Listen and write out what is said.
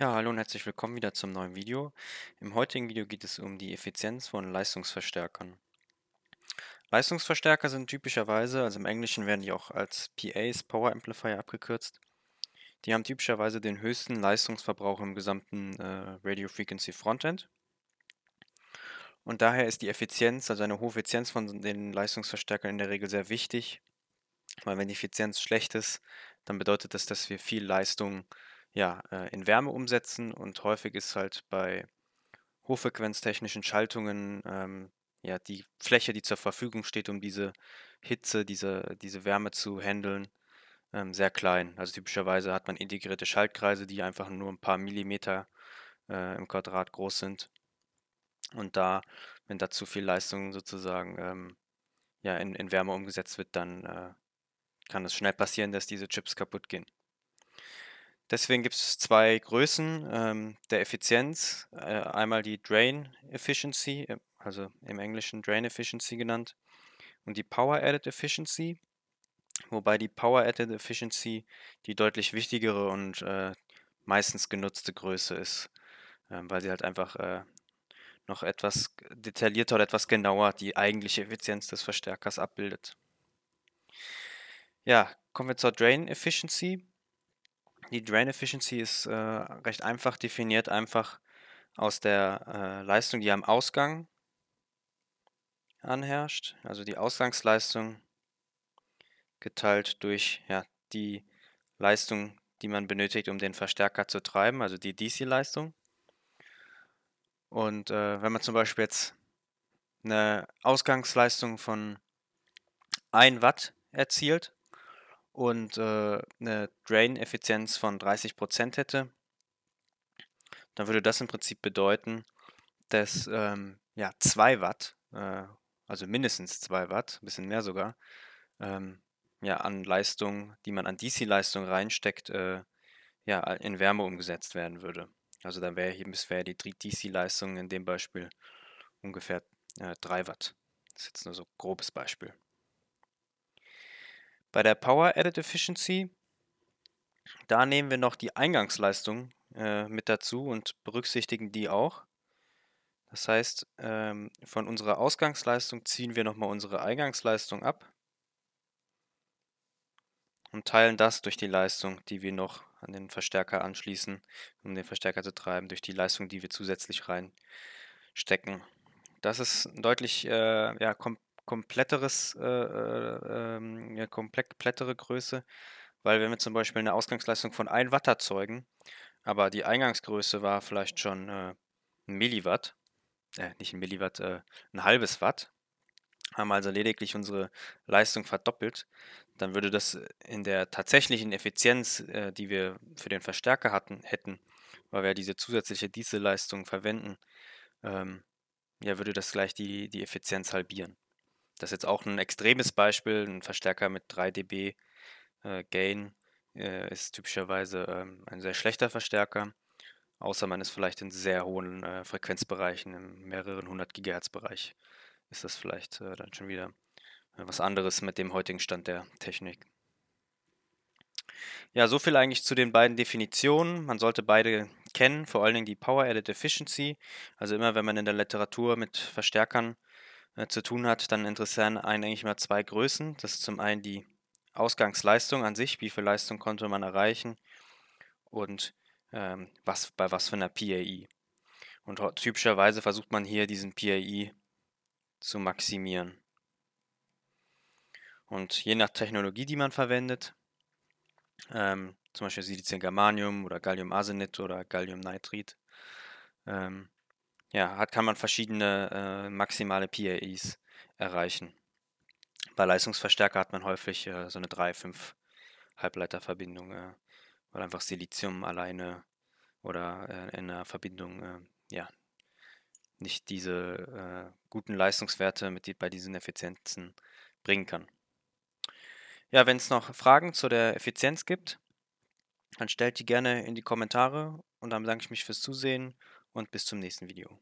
Ja, hallo und herzlich willkommen wieder zum neuen Video. Im heutigen Video geht es um die Effizienz von Leistungsverstärkern. Leistungsverstärker sind typischerweise, also im Englischen werden die auch als PAs, Power Amplifier abgekürzt, die haben typischerweise den höchsten Leistungsverbrauch im gesamten äh, Radio Frequency Frontend. Und daher ist die Effizienz, also eine hohe Effizienz von den Leistungsverstärkern in der Regel sehr wichtig, weil wenn die Effizienz schlecht ist, dann bedeutet das, dass wir viel Leistung äh, ja, äh, in Wärme umsetzen und häufig ist halt bei hochfrequenztechnischen Schaltungen ähm, ja, die Fläche, die zur Verfügung steht, um diese Hitze, diese, diese Wärme zu handeln, ähm, sehr klein. Also typischerweise hat man integrierte Schaltkreise, die einfach nur ein paar Millimeter äh, im Quadrat groß sind. Und da, wenn da zu viel Leistung sozusagen ähm, ja, in, in Wärme umgesetzt wird, dann äh, kann es schnell passieren, dass diese Chips kaputt gehen. Deswegen gibt es zwei Größen ähm, der Effizienz. Äh, einmal die Drain Efficiency, äh, also im Englischen Drain Efficiency genannt, und die Power Added Efficiency, wobei die Power Added Efficiency die deutlich wichtigere und äh, meistens genutzte Größe ist, äh, weil sie halt einfach äh, noch etwas detaillierter oder etwas genauer die eigentliche Effizienz des Verstärkers abbildet. Ja, kommen wir zur Drain Efficiency die Drain Efficiency ist äh, recht einfach definiert, einfach aus der äh, Leistung, die am Ausgang anherrscht, also die Ausgangsleistung geteilt durch ja, die Leistung, die man benötigt, um den Verstärker zu treiben, also die DC-Leistung. Und äh, wenn man zum Beispiel jetzt eine Ausgangsleistung von 1 Watt erzielt, und äh, eine Drain-Effizienz von 30% hätte, dann würde das im Prinzip bedeuten, dass ähm, ja, 2 Watt, äh, also mindestens 2 Watt, ein bisschen mehr sogar, ähm, ja, an Leistung, die man an DC-Leistung reinsteckt, äh, ja, in Wärme umgesetzt werden würde. Also dann wäre hier wär die DC-Leistung in dem Beispiel ungefähr äh, 3 Watt. Das ist jetzt nur so ein grobes Beispiel. Bei der Power Added Efficiency, da nehmen wir noch die Eingangsleistung äh, mit dazu und berücksichtigen die auch. Das heißt, ähm, von unserer Ausgangsleistung ziehen wir nochmal unsere Eingangsleistung ab und teilen das durch die Leistung, die wir noch an den Verstärker anschließen, um den Verstärker zu treiben, durch die Leistung, die wir zusätzlich reinstecken. Das ist deutlich äh, ja, kom kompletteres, äh, äh, ähm, komplettere Größe, weil wenn wir zum Beispiel eine Ausgangsleistung von 1 Watt erzeugen, aber die Eingangsgröße war vielleicht schon äh, ein Milliwatt, äh, nicht ein Milliwatt, äh, ein halbes Watt, haben also lediglich unsere Leistung verdoppelt, dann würde das in der tatsächlichen Effizienz, äh, die wir für den Verstärker hatten, hätten, weil wir diese zusätzliche Dieselleistung verwenden, ähm, ja, würde das gleich die, die Effizienz halbieren. Das ist jetzt auch ein extremes Beispiel. Ein Verstärker mit 3 dB äh, Gain äh, ist typischerweise ähm, ein sehr schlechter Verstärker, außer man ist vielleicht in sehr hohen äh, Frequenzbereichen, im mehreren 100 GHz Bereich, ist das vielleicht äh, dann schon wieder äh, was anderes mit dem heutigen Stand der Technik. Ja, so viel eigentlich zu den beiden Definitionen. Man sollte beide kennen, vor allen Dingen die Power Added Efficiency. Also immer, wenn man in der Literatur mit Verstärkern äh, zu tun hat, dann interessieren einen eigentlich immer zwei Größen. Das ist zum einen die Ausgangsleistung an sich, wie viel Leistung konnte man erreichen und ähm, was, bei was für einer PAI. Und typischerweise versucht man hier diesen PAI zu maximieren. Und je nach Technologie, die man verwendet, ähm, zum Beispiel Silicium-Germanium oder Gallium-Arsenid oder gallium nitrit ähm, ja, hat, kann man verschiedene äh, maximale PAEs erreichen. Bei Leistungsverstärker hat man häufig äh, so eine 3-5 Halbleiterverbindung, äh, weil einfach Silizium alleine oder äh, in einer Verbindung äh, ja, nicht diese äh, guten Leistungswerte mit die, bei diesen Effizienzen bringen kann. Ja, wenn es noch Fragen zu der Effizienz gibt, dann stellt die gerne in die Kommentare und dann bedanke ich mich fürs Zusehen und bis zum nächsten Video.